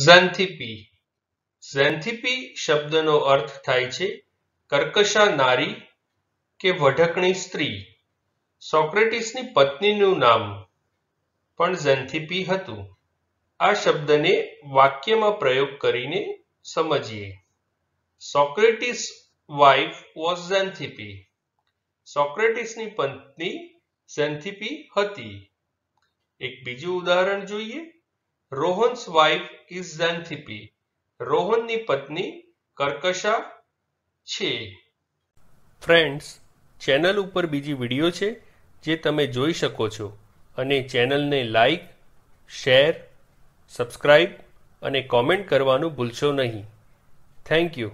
ઝેન્થિપી ઝેન્થિપી શબ્દનો અર્થ થાય છે કર્કશા નારી કે વઢકણી સ્ત્રી સોક્રેટિસની પત્નીનું નામ પણ ઝેન્થિપી હતું આ શબ્દને વાક્યમાં પ્રયોગ કરીને સમજીએ સોક્રેટિસ વાઇફ વોઝ ઝેન્થિપી સોક્રેટિસની પત્ની ઝેન્થિપી હતી એક બીજું ઉદાહરણ જોઈએ રોહન્સ વાઇફ ઇઝ ઝાન્થિપી રોહનની પત્ની કર્કશા છે ફ્રેન્ડ્સ ચેનલ ઉપર બીજી વિડીયો છે જે તમે જોઈ શકો છો અને ચેનલને લાઈક શેર સબસ્ક્રાઈબ અને કોમેન્ટ કરવાનું ભૂલશો નહીં થેન્ક યુ